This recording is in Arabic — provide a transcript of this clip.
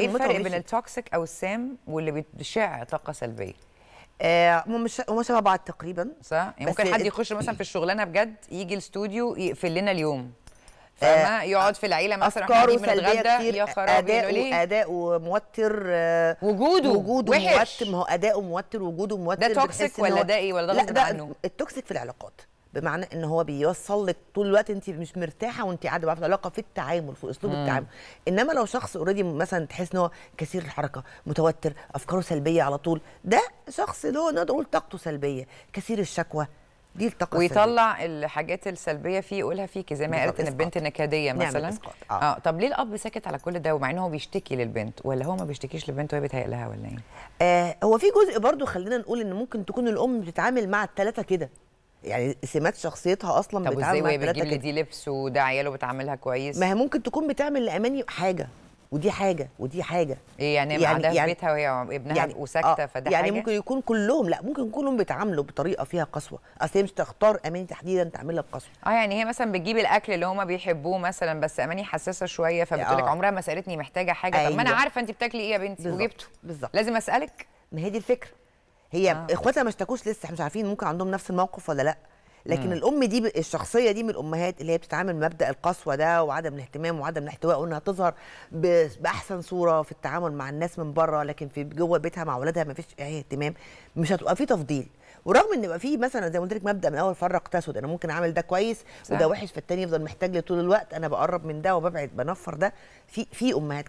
ايه الفرق بين التوكسيك او السام واللي بيشع طاقه سلبيه آه مش هم شبه بعض تقريبا صح يعني ممكن حد يخش مثلا في الشغلانه بجد يجي الاستوديو يقفل لنا اليوم آه، فما يقعد في العيله مثلا افكاره سلبيه كتير يا خرابي اداؤه إيه؟ اداؤه موتر آه، وجوده وجوده وحش موتر ما هو اداؤه موتر وجوده موتر ده توكسيك ولا ده ايه ولا ده غصب عنه؟ التوكسيك في العلاقات بمعنى ان هو بيوصل لك طول الوقت انت مش مرتاحه وانت قاعده بقى في العلاقه في التعامل في اسلوب مم. التعامل انما لو شخص اوريدي مثلا تحس ان هو كثير الحركه متوتر افكاره سلبيه على طول ده شخص اللي هو نقدر نقول طاقته سلبيه كثير الشكوى دي الطاقه ويطلع السلبية. الحاجات السلبيه فيه يقولها فيكي زي ما قالت ان البنت نكاديه مثلا آه. اه طب ليه الاب ساكت على كل ده ومع ان هو بيشتكي للبنت ولا هو ما بيشتكيش للبنت وهي بتهيئ لها ولا ايه آه هو في جزء برضو خلينا نقول ان ممكن تكون الام بتتعامل مع الثلاثه كده يعني سمات شخصيتها اصلا طب بتعامل ازاي وهي بتجيب دي لبس وده عياله بتعاملها كويس ما هي ممكن تكون بتعمل لاماني حاجه ودي حاجه ودي حاجه ايه يعني, يعني يعني في بيتها وهي ابنها يعني وساكته آه فده يعني حاجه ممكن يكون كلهم لا ممكن كلهم بيتعاملوا بطريقه فيها قسوه اصل هي مش تختار اماني تحديدا تعملها بقسوه اه يعني هي مثلا بتجيب الاكل اللي هما بيحبوه مثلا بس اماني حساسه شويه فبتقول لك آه. عمرها ما سالتني محتاجه حاجه أيوة. طب ما انا أيوه. عارفه انت بتاكلي ايه يا بنتي وجبته بالظبط لازم اسالك ما هي دي الفكره هي آه. اخواتها ما اشتكوش لسه احنا مش عارفين ممكن عندهم نفس الموقف ولا لا لكن مم. الام دي الشخصيه دي من الامهات اللي هي بتتعامل مبدا القسوه ده وعدم الاهتمام وعدم الاحتواء وانها تظهر باحسن صوره في التعامل مع الناس من بره لكن في جوه بيتها مع اولادها ما فيش اي اهتمام مش هتبقى في تفضيل ورغم ان يبقى في مثلا زي ما قلت لك مبدا من اول فرق تسود انا ممكن اعمل ده كويس وده وحش فالتاني يفضل محتاج لي طول الوقت انا بقرب من ده وببعد بنفر ده في في امهات كده